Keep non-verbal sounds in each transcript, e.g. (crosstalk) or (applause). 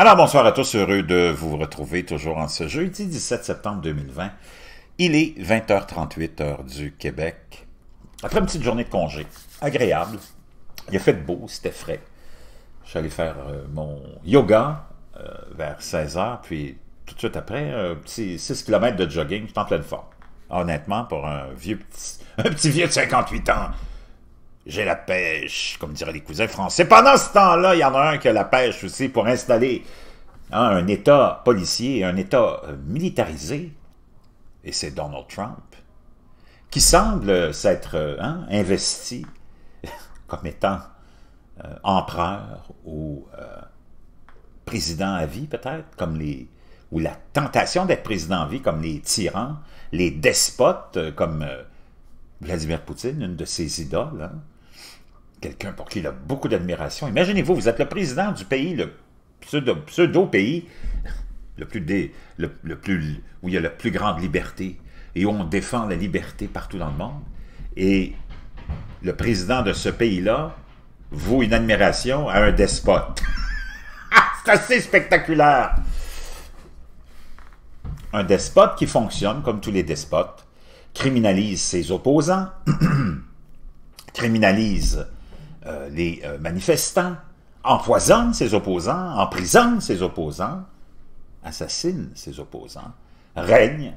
Alors, bonsoir à tous, heureux de vous retrouver toujours en ce jeudi 17 septembre 2020. Il est 20h38 heure du Québec. Après une petite journée de congé, agréable, il a fait beau, c'était frais. Je suis allé faire euh, mon yoga euh, vers 16h, puis tout de suite après, 6 euh, km de jogging, je suis en pleine forme. Honnêtement, pour un vieux (laughs) un petit vieux de 58 ans, j'ai la pêche, comme diraient les cousins français. Pendant ce temps-là, il y en a un qui a la pêche aussi pour installer hein, un État policier, un État euh, militarisé, et c'est Donald Trump, qui semble s'être euh, hein, investi (laughs) comme étant euh, empereur ou président à vie, peut-être, comme les ou la tentation d'être président à vie, comme les tyrans, les despotes, comme... Vladimir Poutine, une de ses idoles, hein. quelqu'un pour qui il a beaucoup d'admiration. Imaginez-vous, vous êtes le président du pays, le pseudo-pays, le plus, le, plus où il y a la plus grande liberté et où on défend la liberté partout dans le monde. Et le président de ce pays-là vaut une admiration à un despote. (laughs) C'est assez spectaculaire. Un despote qui fonctionne comme tous les despotes, criminalise ses opposants, (clears throat) criminalise euh, les euh, manifestants, empoisonne ses opposants, emprisonne ses opposants, assassine ses opposants, règne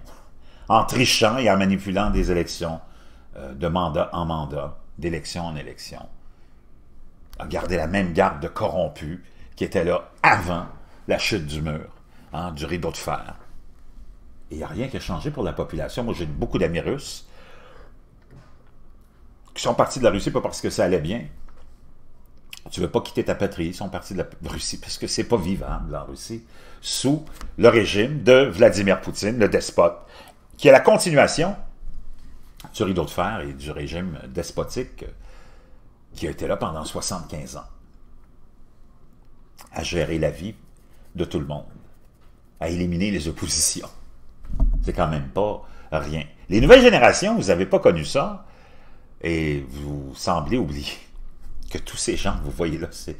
en trichant et en manipulant des élections euh, de mandat en mandat, d'élection en élection. A gardé la même garde de corrompus qui était là avant la chute du mur, hein, du rideau de fer il n'y a rien qui a changé pour la population. Moi, j'ai beaucoup d'amis russes qui sont partis de la Russie pas parce que ça allait bien. Tu ne veux pas quitter ta patrie, ils sont partis de la Russie parce que c'est pas vivable en Russie, sous le régime de Vladimir Poutine, le despote, qui est la continuation du rideau de fer et du régime despotique qui a été là pendant 75 ans, à gérer la vie de tout le monde, à éliminer les oppositions. C'est quand même pas rien. Les nouvelles générations, vous n'avez pas connu ça et vous semblez oublier (laughs) que tous ces gens que vous voyez là, c'est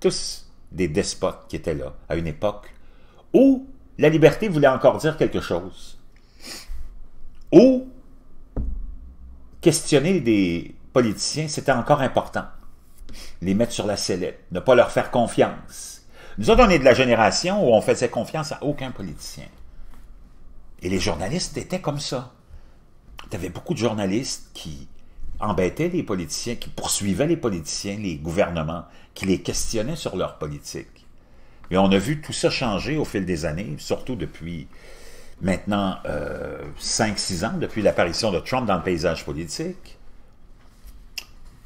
tous des despotes qui étaient là à une époque où la liberté voulait encore dire quelque chose. Où questionner des politiciens, c'était encore important. Les mettre sur la sellette, ne pas leur faire confiance. Nous autres, on est de la génération où on faisait confiance à aucun politicien. Et les journalistes étaient comme ça. Tu avais beaucoup de journalistes qui embêtaient les politiciens, qui poursuivaient les politiciens, les gouvernements, qui les questionnaient sur leur politique. Et on a vu tout ça changer au fil des années, surtout depuis maintenant 5-6 euh, ans, depuis l'apparition de Trump dans le paysage politique,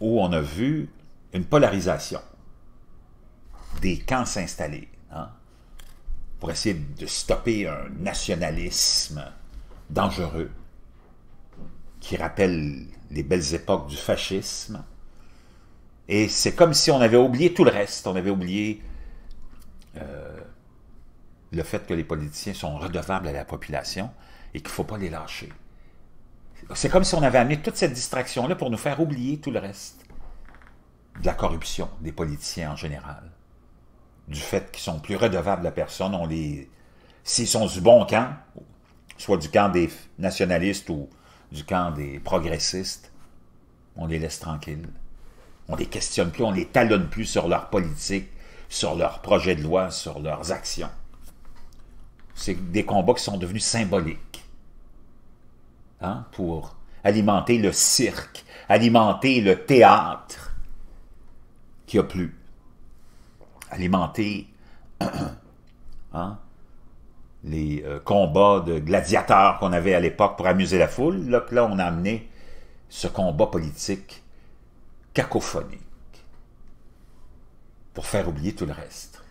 où on a vu une polarisation des camps s'installer. Hein? pour essayer de stopper un nationalisme dangereux qui rappelle les belles époques du fascisme. Et c'est comme si on avait oublié tout le reste. On avait oublié euh, le fait que les politiciens sont redevables à la population et qu'il ne faut pas les lâcher. C'est comme si on avait amené toute cette distraction-là pour nous faire oublier tout le reste de la corruption des politiciens en général du fait qu'ils sont plus redevables à personne. On les, s'ils sont du bon camp, soit du camp des nationalistes ou du camp des progressistes, on les laisse tranquilles. On les questionne plus, on les talonne plus sur leur politique, sur leurs projets de loi, sur leurs actions. C'est des combats qui sont devenus symboliques hein, pour alimenter le cirque, alimenter le théâtre qui a plus alimenter (clears throat) hein, les euh, combats de gladiateurs qu'on avait à l'époque pour amuser la foule, là, on a amené ce combat politique cacophonique pour faire oublier tout le reste.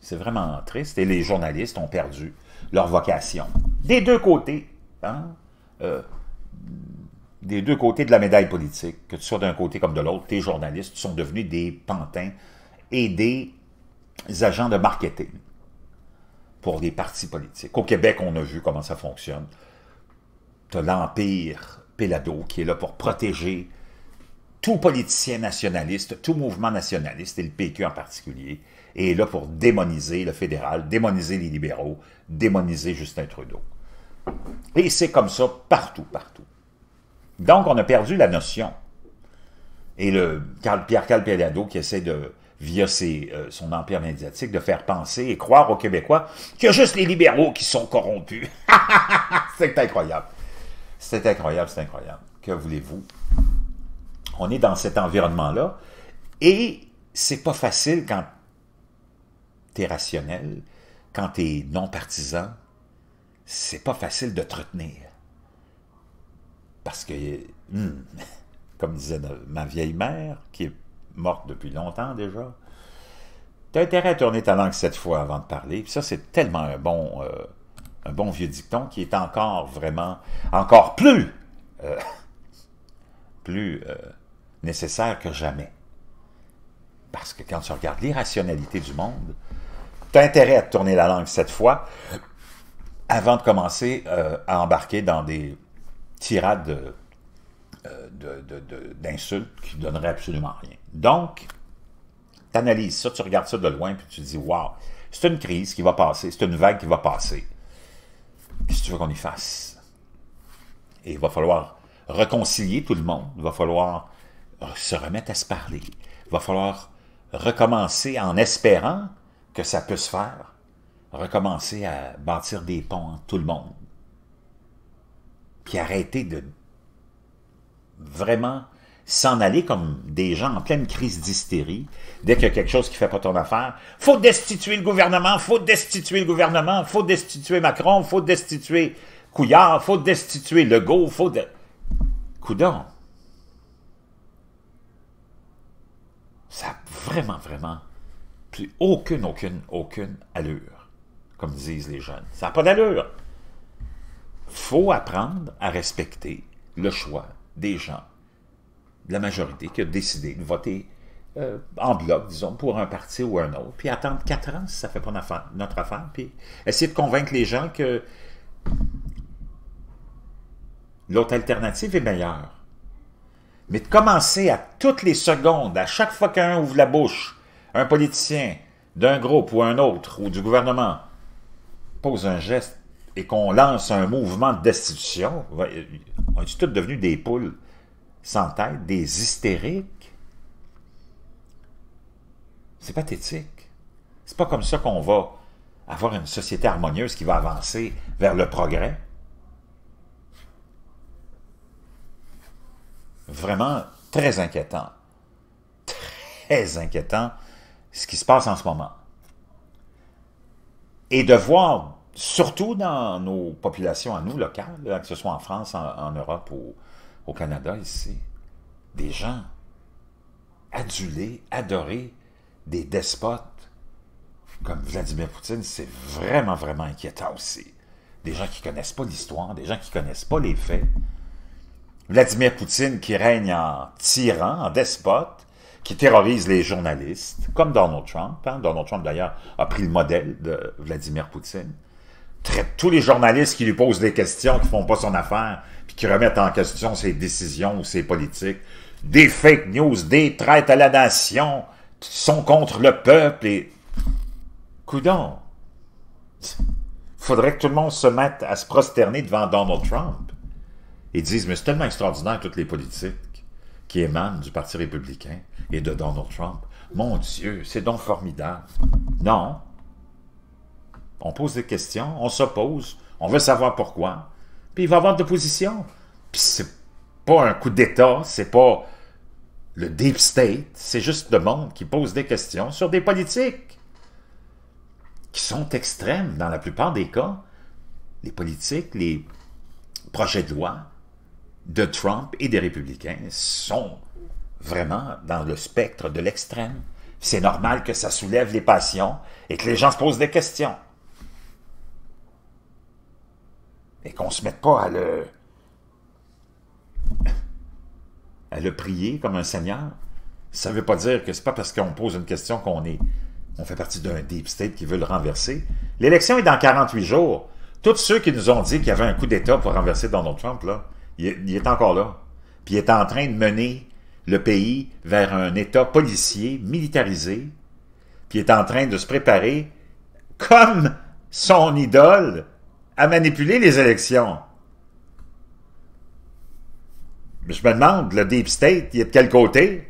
C'est vraiment triste. Et les journalistes ont perdu leur vocation. Des deux côtés. Hein, euh, des deux côtés de la médaille politique, que tu sois d'un côté comme de l'autre, tes journalistes sont devenus des pantins et des agents de marketing pour les partis politiques. Au Québec, on a vu comment ça fonctionne. Tu as l'Empire Pélado qui est là pour protéger tout politicien nationaliste, tout mouvement nationaliste, et le PQ en particulier, et est là pour démoniser le fédéral, démoniser les libéraux, démoniser Justin Trudeau. Et c'est comme ça partout, partout. Donc, on a perdu la notion. Et le Pierre-Carl qui essaie de via euh, son empire médiatique, de faire penser et croire aux Québécois qu'il y a juste les libéraux qui sont corrompus. (laughs) c'est incroyable. C'est incroyable, c'est incroyable. Que voulez-vous? On est dans cet environnement-là et c'est pas facile quand t'es rationnel, quand t'es non partisan, c'est pas facile de te retenir. Parce que, hmm, (laughs) comme disait ma vieille mère, qui est morte depuis longtemps déjà. T'as intérêt à tourner ta langue cette fois avant de parler. ça, c'est tellement un bon, euh, un bon vieux dicton qui est encore vraiment, encore plus, euh, (laughs) plus euh, nécessaire que jamais. Parce que quand tu regardes l'irrationalité du monde, t'as intérêt à tourner la langue cette fois avant de commencer à embarquer dans des tirades euh, d'insultes qui ne donneraient absolument rien. Donc, tu analyses ça, tu regardes ça de loin, puis tu te dis, wow, c'est une crise qui va passer, c'est une vague qui va passer. Qu'est-ce que tu veux qu'on y fasse? Et il va falloir réconcilier tout le monde, il va falloir se remettre à se parler, il va falloir recommencer en espérant que ça puisse se faire, recommencer à bâtir des ponts entre tout le monde, puis arrêter de vraiment s'en aller comme des gens en pleine crise d'hystérie, dès qu'il y a quelque chose qui fait pas ton affaire, faut destituer le gouvernement, faut destituer le gouvernement, faut destituer Macron, faut destituer Couillard, faut destituer Legault, faut... De... Coudon. Ça a vraiment, vraiment plus aucune, aucune, aucune allure, comme disent les jeunes. Ça n'a pas d'allure. faut apprendre à respecter le choix des gens, la majorité, qui a décidé de voter euh, en bloc, disons, pour un parti ou un autre, puis attendre quatre ans si ça ne fait pas notre affaire, puis essayer de convaincre les gens que l'autre alternative est meilleure. Mais de commencer à toutes les secondes, à chaque fois qu'un ouvre la bouche, un politicien d'un groupe ou un autre, ou du gouvernement, pose un geste et qu'on lance un mouvement de destitution, on est tous devenus des poules sans tête, des hystériques? C'est pathétique. C'est pas comme ça qu'on va avoir une société harmonieuse qui va avancer vers le progrès. Vraiment très inquiétant. Très inquiétant ce qui se passe en ce moment. Et de voir surtout dans nos populations à nous locales, que ce soit en France, en, Europe ou au Canada ici, des gens adulés, adorés, des despotes comme Vladimir Poutine, c'est vraiment, vraiment inquiétant aussi. Des gens qui ne connaissent pas l'histoire, des gens qui ne connaissent pas les faits. Vladimir Poutine qui règne en tyran, en despote, qui terrorise les journalistes, comme Donald Trump. Hein. Donald Trump, d'ailleurs, a pris le modèle de Vladimir Poutine traite tous les journalistes qui lui posent des questions, qui font pas son affaire, puis qui remettent en question ses décisions ou ses politiques. Des fake news, des traites à la nation, sont contre le peuple et... Coudon! Faudrait que tout le monde se mette à se prosterner devant Donald Trump et dise, mais c'est tellement extraordinaire toutes les politiques qui émanent du Parti républicain et de Donald Trump. Mon Dieu, c'est donc formidable. Non, on pose des questions, on s'oppose, on veut savoir pourquoi. Puis il va y avoir l'opposition. Puis c'est pas un coup d'État, c'est pas le deep state, c'est juste le monde qui pose des questions sur des politiques qui sont extrêmes dans la plupart des cas. Les politiques, les projets de loi de Trump et des républicains sont vraiment dans le spectre de l'extrême. C'est normal que ça soulève les passions et que les gens se posent des questions. et qu'on ne se mette pas à le, à le prier comme un Seigneur, ça ne veut pas dire que c'est pas parce qu'on pose une question qu'on est, on fait partie d'un deep state qui veut le renverser. L'élection est dans 48 jours. Tous ceux qui nous ont dit qu'il y avait un coup d'État pour renverser Donald Trump, là, il est, encore là. Puis il est en train de mener le pays vers un État policier, militarisé, puis est en train de se préparer comme son idole, à manipuler les élections. Je me demande, le Deep State, il est de quel côté?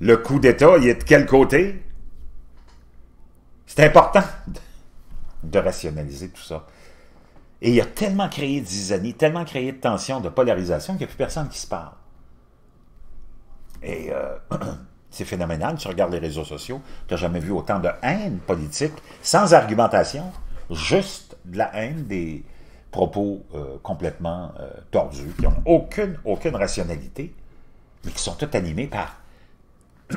Le coup d'État, il est de quel côté? C'est important de rationaliser tout ça. Et il a tellement créé de zizanie, tellement créé de tensions, de polarisation, qu'il n'y a plus personne qui se parle. Et euh, (clears throat) c'est phénoménal. Tu regardes les réseaux sociaux, tu n'as jamais vu autant de haine politique sans argumentation juste de la haine, des propos euh, complètement euh, tordus, qui n'ont aucune, aucune rationalité, mais qui sont tous animés par (clears throat)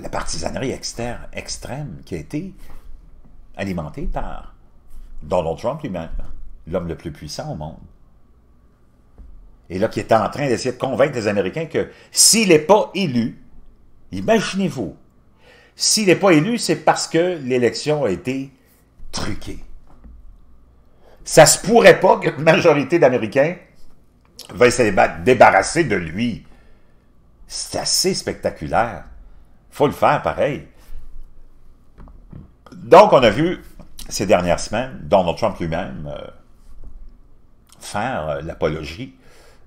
la partisanerie externe, extrême qui a été alimentée par Donald Trump lui-même, l'homme le plus puissant au monde. Et là, qui est en train d'essayer de convaincre les Américains que s'il n'est pas élu, imaginez-vous, s'il n'est pas élu, c'est parce que l'élection a été truqué. Ça se pourrait pas que la majorité d'Américains veuillent se débarrasser de lui. C'est assez spectaculaire. faut le faire pareil. Donc, on a vu ces dernières semaines Donald Trump lui-même euh, faire euh, l'apologie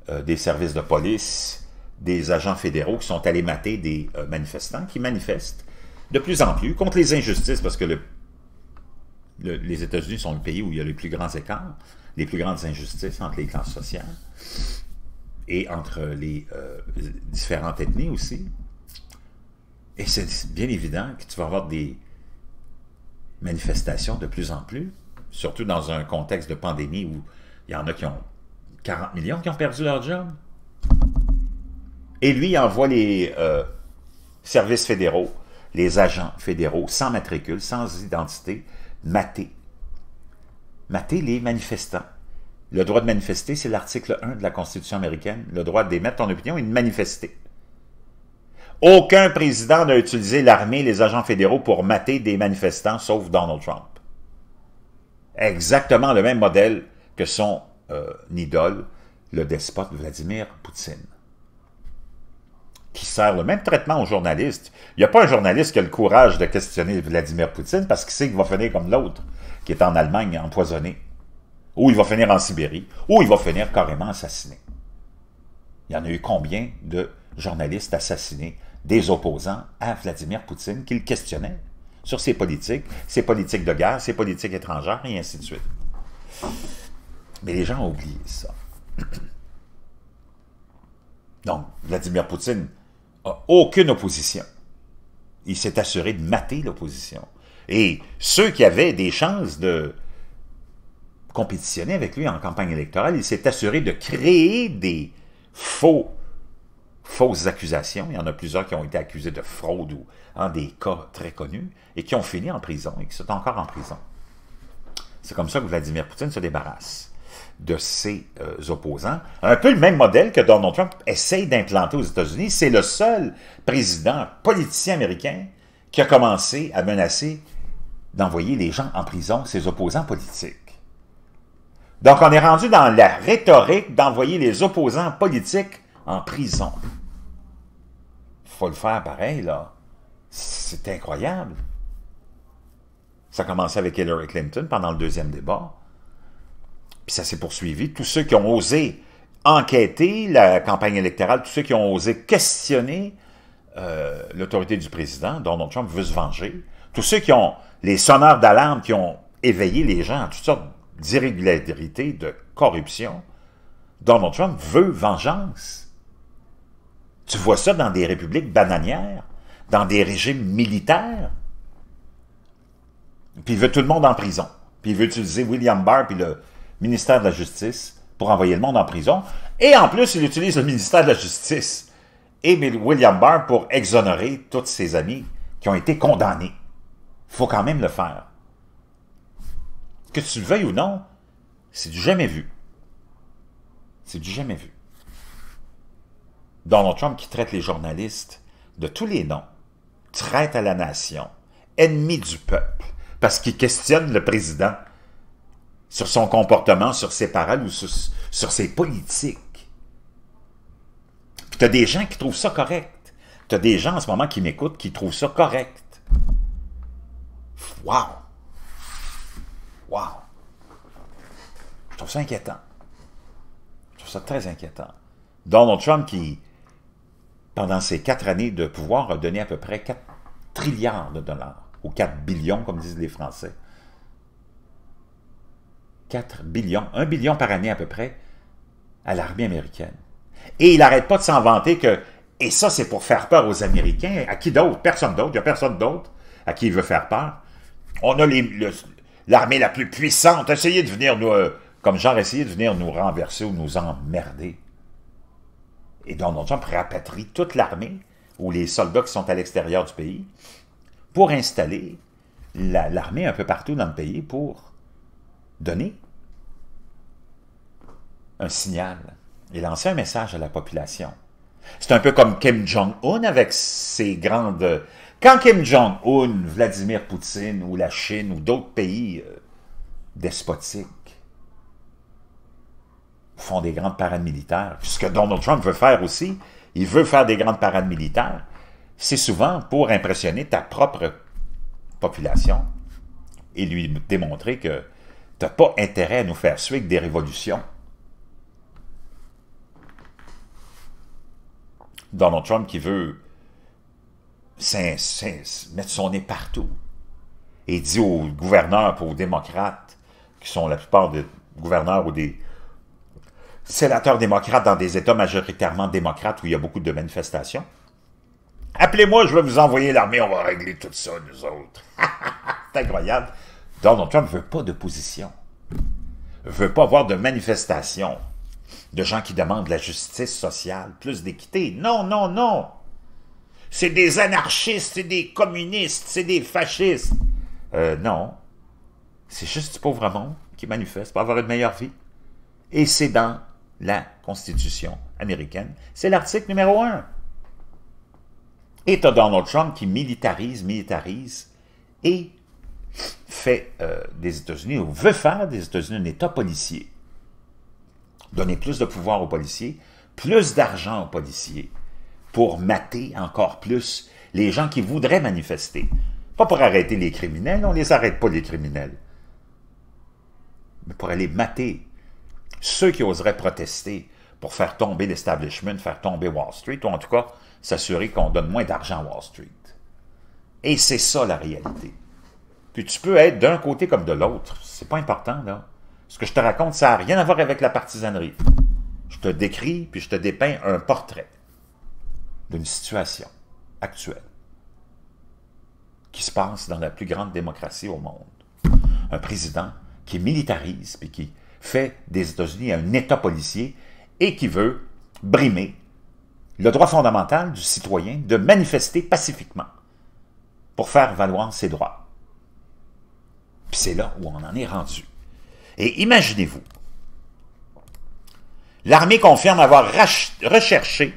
euh, des services de police, des agents fédéraux qui sont allés mater des manifestants qui manifestent de plus en plus contre les injustices parce que le les États-Unis sont le pays où il y a les plus grands écarts, les plus grandes injustices entre les classes sociales et entre les euh, différentes ethnies aussi. Et c'est bien évident que tu vas avoir des manifestations de plus en plus, surtout dans un contexte de pandémie où il y en a qui ont 40 millions qui ont perdu leur job. Et lui, il envoie les euh, services fédéraux, les agents fédéraux sans matricule, sans identité, mater. Mater les manifestants. Le droit de manifester, c'est l'article 1 de la Constitution américaine, le droit d'émettre ton opinion et de manifester. Aucun président n'a utilisé l'armée les agents fédéraux pour mater des manifestants, sauf Donald Trump. Exactement le même modèle que son euh, idole, le despote Vladimir Poutine qui sert le même traitement aux journalistes. Il n'y a pas un journaliste qui a le courage de questionner Vladimir Poutine parce qu'il sait qu'il va finir comme l'autre, qui est en Allemagne empoisonné. Ou il va finir en Sibérie, ou il va finir carrément assassiné. Il y en a eu combien de journalistes assassinés, des opposants à Vladimir Poutine qu'il questionnait questionnaient sur ses politiques, ses politiques de guerre, ses politiques étrangères, et ainsi de suite. Mais les gens ont oublié ça. (clears throat) Donc, Vladimir Poutine aucune opposition. Il s'est assuré de mater l'opposition. Et ceux qui avaient des chances de compétitionner avec lui en campagne électorale, il s'est assuré de créer des faux, fausses accusations. Il y en a plusieurs qui ont été accusés de fraude ou en des cas très connus et qui ont fini en prison et qui sont encore en prison. C'est comme ça que Vladimir Poutine se débarrasse de ses euh, opposants. Un peu le même modèle que Donald Trump essaye d'implanter aux États-Unis. C'est le seul président politicien américain qui a commencé à menacer d'envoyer les gens en prison, ses opposants politiques. Donc on est rendu dans la rhétorique d'envoyer les opposants politiques en prison. Faut le faire pareil, là. C'est incroyable. Ça a commencé avec Hillary Clinton pendant le deuxième débat. Puis ça s'est poursuivi. Tous ceux qui ont osé enquêter la campagne électorale, tous ceux qui ont osé questionner euh, l'autorité du président, Donald Trump veut se venger, tous ceux qui ont les sonneurs d'alarme qui ont éveillé les gens à toutes sortes d'irrégularités, de corruption, Donald Trump veut vengeance. Tu vois ça dans des républiques bananières, dans des régimes militaires. Puis il veut tout le monde en prison. Puis il veut utiliser William Barr puis le, ministère de la Justice pour envoyer le monde en prison. Et en plus, il utilise le ministère de la Justice et William Barr pour exonérer tous ses amis qui ont été condamnés. faut quand même le faire. Que tu le veuilles ou non, c'est du jamais vu. C'est du jamais vu. Donald Trump qui traite les journalistes de tous les noms, traite à la nation, ennemi du peuple, parce qu'il questionne le président sur son comportement, sur ses paroles ou sur, ses politiques. Puis tu as des gens qui trouvent ça correct. Tu as des gens en ce moment qui m'écoutent qui trouvent ça correct. Wow! Wow! Je trouve ça inquiétant. Je trouve ça très inquiétant. Donald Trump qui, pendant ses quatre années de pouvoir, a donné à peu près 4 trilliards de dollars, ou 4 billions, comme disent les Français. 4 billions, 1 billion par année à peu près, à l'armée américaine. Et il n'arrête pas de s'en vanter que, et ça c'est pour faire peur aux Américains, à qui d'autre? Personne d'autre, il n'y a personne d'autre à qui il veut faire peur. On a l'armée la plus puissante, essayez de venir nous, euh, comme genre, essayez de venir nous renverser ou nous emmerder. Et Donald Trump rapatrie toute l'armée, ou les soldats qui sont à l'extérieur du pays, pour installer l'armée un peu partout dans le pays pour donner un signal et lancer un message à la population. C'est un peu comme Kim Jong-un avec ses grandes... Quand Kim Jong-un, Vladimir Poutine ou la Chine ou d'autres pays euh, despotiques font des grandes parades militaires, ce que Donald Trump veut faire aussi, il veut faire des grandes parades militaires, c'est souvent pour impressionner ta propre population et lui démontrer que T'as pas intérêt à nous faire suivre des révolutions. Donald Trump qui veut mettre son nez partout et dit aux gouverneurs, pour aux démocrates, qui sont la plupart des gouverneurs ou des sénateurs démocrates dans des États majoritairement démocrates où il y a beaucoup de manifestations, appelez-moi, je vais vous envoyer l'armée, on va régler tout ça, nous autres. (laughs) C'est incroyable. Donald Trump ne veut pas d'opposition, ne veut pas avoir de manifestation de gens qui demandent la justice sociale, plus d'équité. Non, non, non. C'est des anarchistes, c'est des communistes, c'est des fascistes. Euh, non. C'est juste du pauvre monde qui manifeste pour avoir une meilleure vie. Et c'est dans la Constitution américaine. C'est l'article numéro un. Et tu as Donald Trump qui militarise, militarise, et fait euh, des États-Unis, ou veut faire des États-Unis un État policier. Donner plus de pouvoir aux policiers, plus d'argent aux policiers, pour mater encore plus les gens qui voudraient manifester. Pas pour arrêter les criminels, on ne les arrête pas les criminels, mais pour aller mater ceux qui oseraient protester pour faire tomber l'establishment, faire tomber Wall Street, ou en tout cas s'assurer qu'on donne moins d'argent à Wall Street. Et c'est ça la réalité. Puis tu peux être d'un côté comme de l'autre. C'est pas important, là. Ce que je te raconte, ça n'a rien à voir avec la partisanerie. Je te décris, puis je te dépeins un portrait d'une situation actuelle qui se passe dans la plus grande démocratie au monde. Un président qui militarise, puis qui fait des États-Unis un État policier et qui veut brimer le droit fondamental du citoyen de manifester pacifiquement pour faire valoir ses droits. Puis c'est là où on en est rendu. Et imaginez-vous, l'armée confirme avoir recherché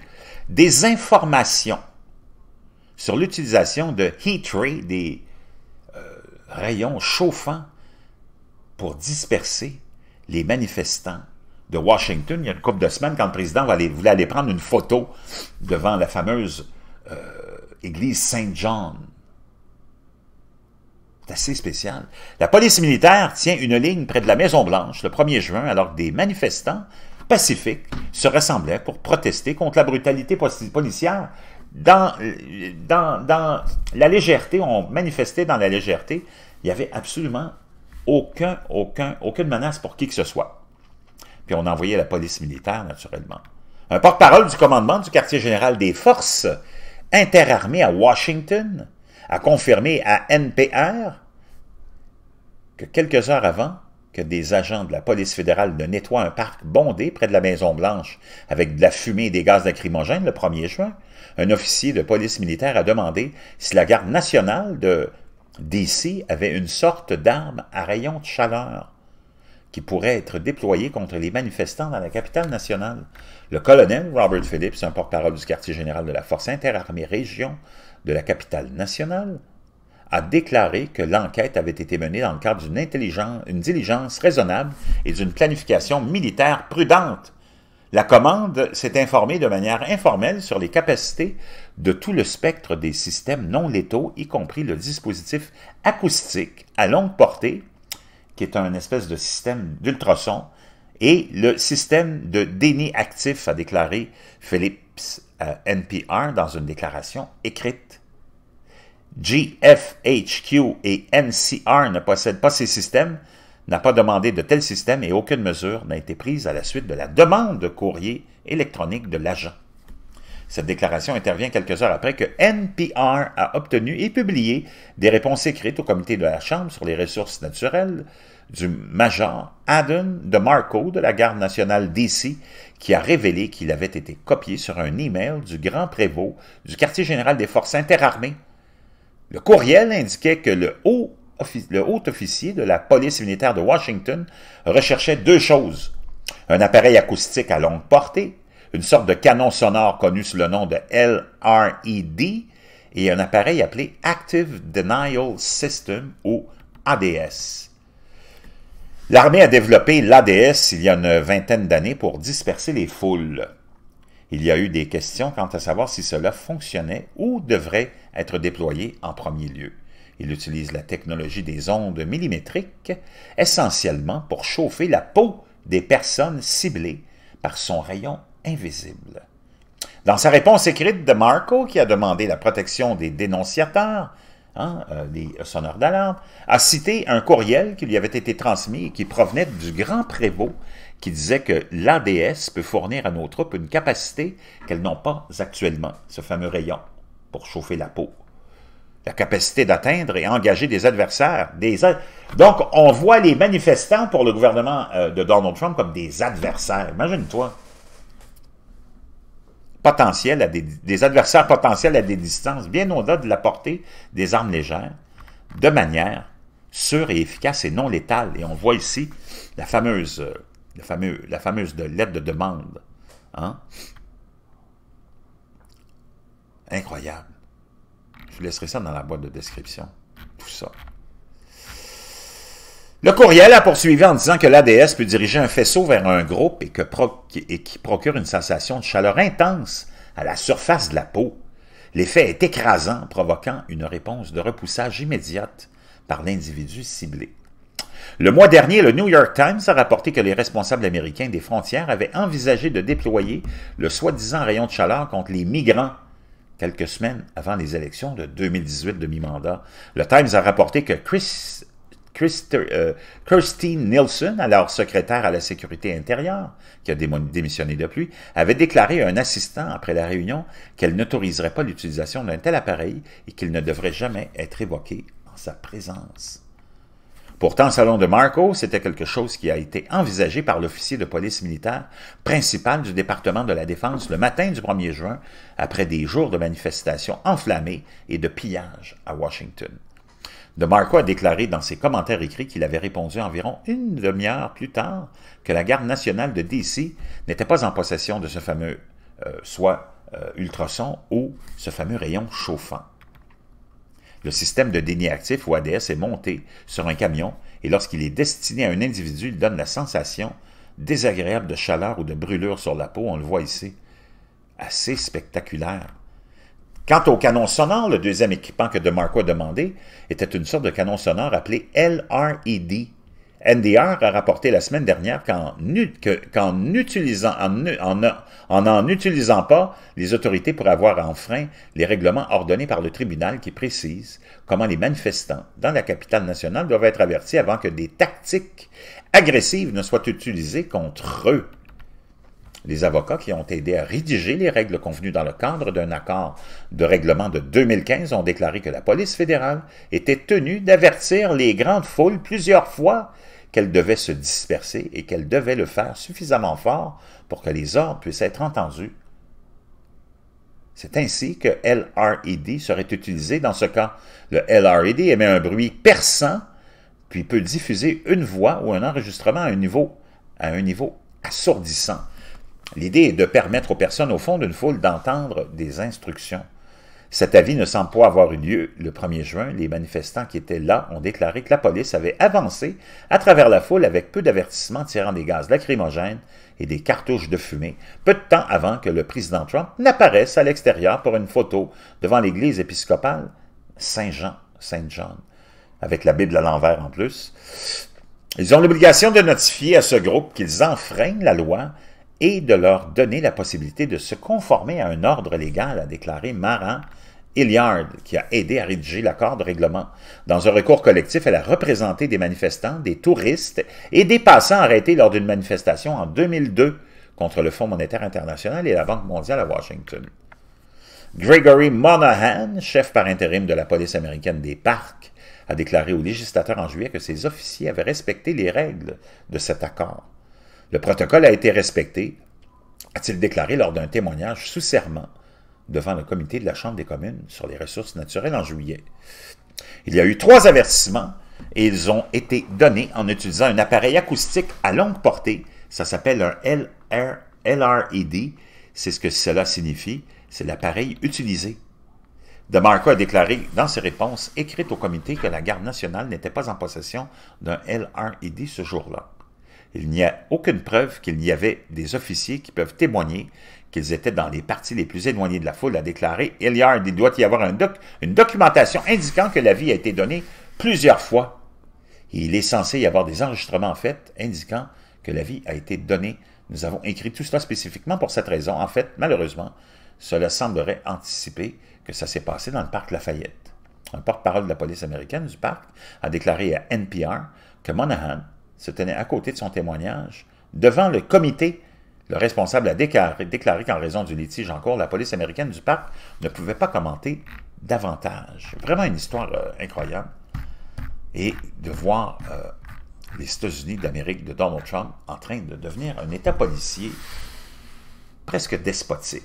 des informations sur l'utilisation de heat ray, des euh, rayons chauffants, pour disperser les manifestants de Washington. Il y a une couple de semaines, quand le président voulait aller prendre une photo devant la fameuse euh, église Saint John, c'est assez spécial. La police militaire tient une ligne près de la Maison-Blanche le 1er juin alors que des manifestants pacifiques se rassemblaient pour protester contre la brutalité policière dans, dans, dans la légèreté, on manifestait dans la légèreté, il n'y avait absolument aucun, aucun, aucune menace pour qui que ce soit. Puis on envoyait la police militaire, naturellement. Un porte-parole du commandement du quartier général des forces interarmées à Washington a confirmé à NPR que quelques heures avant, que des agents de la police fédérale ne nettoient un parc bondé près de la Maison-Blanche avec de la fumée et des gaz lacrymogènes le 1er juin, un officier de police militaire a demandé si la garde nationale de DC avait une sorte d'arme à rayon de chaleur qui pourrait être déployée contre les manifestants dans la capitale nationale. Le colonel Robert Phillips, un porte-parole du quartier général de la Force interarmée Région, de la capitale nationale, a déclaré que l'enquête avait été menée dans le cadre d'une une diligence raisonnable et d'une planification militaire prudente. La commande s'est informée de manière informelle sur les capacités de tout le spectre des systèmes non létaux, y compris le dispositif acoustique à longue portée, qui est un espèce de système d'ultrasons, et le système de déni actif, a déclaré Philips euh, NPR dans une déclaration écrite. GFHQ et NCR ne possèdent pas ces systèmes, n'a pas demandé de tels systèmes et aucune mesure n'a été prise à la suite de la demande de courrier électronique de l'agent. Cette déclaration intervient quelques heures après que NPR a obtenu et publié des réponses écrites au comité de la Chambre sur les ressources naturelles, du major Adam DeMarco de la Garde nationale DC, qui a révélé qu'il avait été copié sur un email du grand prévôt du quartier général des forces interarmées. Le courriel indiquait que le haut, le haut officier de la police militaire de Washington recherchait deux choses. Un appareil acoustique à longue portée, une sorte de canon sonore connu sous le nom de LRED, et un appareil appelé Active Denial System ou ADS. L'armée a développé l'ADS il y a une vingtaine d'années pour disperser les foules. Il y a eu des questions quant à savoir si cela fonctionnait ou devrait être déployé en premier lieu. Il utilise la technologie des ondes millimétriques essentiellement pour chauffer la peau des personnes ciblées par son rayon invisible. Dans sa réponse écrite de Marco, qui a demandé la protection des dénonciateurs, les hein, euh, sonneurs d'alarme, a cité un courriel qui lui avait été transmis et qui provenait du grand prévôt qui disait que l'ADS peut fournir à nos troupes une capacité qu'elles n'ont pas actuellement, ce fameux rayon pour chauffer la peau. La capacité d'atteindre et engager des adversaires. Donc, on voit les manifestants pour le gouvernement euh, de Donald Trump comme des adversaires. Imagine-toi potentiels, à des, adversaires potentiels à des distances bien au-delà de la portée des armes légères, de manière sûre et efficace et non létale. Et on voit ici la fameuse, euh, la fameuse, la fameuse lettre de demande. Hein. Incroyable. Je laisserai ça dans la boîte de description. Tout ça. Le courriel a poursuivi en disant que l'ADS peut diriger un faisceau vers un groupe et, que qui procure une sensation de chaleur intense à la surface de la peau. L'effet est écrasant, provoquant une réponse de repoussage immédiate par l'individu ciblé. Le mois dernier, le New York Times a rapporté que les responsables américains des frontières avaient envisagé de déployer le soi-disant rayon de chaleur contre les migrants quelques semaines avant les élections de 2018 demi-mandat. Le Times a rapporté que Chris Christine euh, Nielsen, alors secrétaire à la sécurité intérieure, qui a démissionné depuis, avait déclaré à un assistant après la réunion qu'elle n'autoriserait pas l'utilisation d'un tel appareil et qu'il ne devrait jamais être évoqué en sa présence. Pourtant, salon de Marco, c'était quelque chose qui a été envisagé par l'officier de police militaire principal du département de la Défense le matin du 1er juin, après des jours de manifestations enflammées et de pillages à Washington. Marco a déclaré dans ses commentaires écrits qu'il avait répondu environ une demi-heure plus tard que la garde nationale de DC n'était pas en possession de ce fameux euh, soit euh, ultrason ou ce fameux rayon chauffant. Le système de déni actif ou ADS est monté sur un camion et lorsqu'il est destiné à un individu, il donne la sensation désagréable de chaleur ou de brûlure sur la peau, on le voit ici, assez spectaculaire. Quant au canon sonore, le deuxième équipement que DeMarco a demandé était une sorte de canon sonore appelé LRED. NDR a rapporté la semaine dernière qu'en n'utilisant utilisant pas, les autorités pourraient avoir enfreint les règlements ordonnés par le tribunal qui précise comment les manifestants dans la capitale nationale doivent être avertis avant que des tactiques agressives ne soient utilisées contre eux les avocats qui ont aidé à rédiger les règles convenues dans le cadre d'un accord de règlement de 2015 ont déclaré que la police fédérale était tenue d'avertir les grandes foules plusieurs fois qu'elles devaient se disperser et qu'elles devaient le faire suffisamment fort pour que les ordres puissent être entendus. C'est ainsi que LRED serait utilisé dans ce cas. Le LRED émet un bruit perçant, puis peut diffuser une voix ou un enregistrement à un niveau, à un niveau assourdissant. L'idée est de permettre aux personnes au fond d'une foule d'entendre des instructions. Cet avis ne semble pas avoir eu lieu. Le 1er juin, les manifestants qui étaient là ont déclaré que la police avait avancé à travers la foule avec peu d'avertissements tirant des gaz lacrymogènes et des cartouches de fumée, peu de temps avant que le président Trump n'apparaisse à l'extérieur pour une photo devant l'église épiscopale Saint-Jean, Saint-John, avec la Bible à l'envers en plus. Ils ont l'obligation de notifier à ce groupe qu'ils enfreignent la loi et de leur donner la possibilité de se conformer à un ordre légal, a déclaré Marin Hilliard, qui a aidé à rédiger l'accord de règlement. Dans un recours collectif, elle a représenté des manifestants, des touristes et des passants arrêtés lors d'une manifestation en 2002 contre le Fonds monétaire international et la Banque mondiale à Washington. Gregory Monahan, chef par intérim de la police américaine des parcs, a déclaré au législateur en juillet que ses officiers avaient respecté les règles de cet accord. Le protocole a été respecté, a-t-il déclaré lors d'un témoignage sous serment devant le comité de la Chambre des communes sur les ressources naturelles en juillet. Il y a eu trois avertissements et ils ont été donnés en utilisant un appareil acoustique à longue portée. Ça s'appelle un LRED. C'est ce que cela signifie. C'est l'appareil utilisé. De Marco a déclaré dans ses réponses écrites au comité que la garde nationale n'était pas en possession d'un LRED ce jour-là. Il n'y a aucune preuve qu'il n'y avait des officiers qui peuvent témoigner qu'ils étaient dans les parties les plus éloignées de la foule, a déclaré Hilliard. Il doit y avoir un doc une documentation indiquant que la vie a été donnée plusieurs fois. il est censé y avoir des enregistrements faits indiquant que la vie a été donnée. Nous avons écrit tout cela spécifiquement pour cette raison. En fait, malheureusement, cela semblerait anticiper que ça s'est passé dans le parc Lafayette. Un porte-parole de la police américaine du parc a déclaré à NPR que Monahan se tenait à côté de son témoignage. Devant le comité, le responsable a déclaré, qu'en raison du litige en cours, la police américaine du parc ne pouvait pas commenter davantage. Vraiment une histoire euh, incroyable. Et de voir euh, les États-Unis d'Amérique de Donald Trump en train de devenir un État policier presque despotique,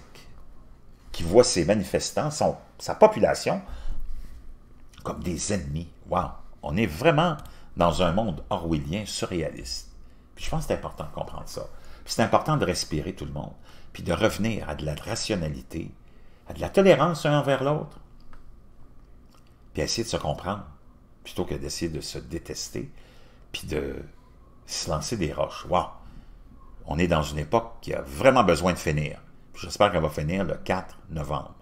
qui voit ses manifestants, sa population, comme des ennemis. Wow! On est vraiment dans un monde orwellien surréaliste. Puis je pense que c'est important de comprendre ça. Puis c'est important de respirer tout le monde, puis de revenir à de la rationalité, à de la tolérance un envers l'autre, puis essayer de se comprendre, plutôt que d'essayer de se détester, puis de se lancer des roches. Waouh! On est dans une époque qui a vraiment besoin de finir. J'espère qu'elle va finir le 4 novembre.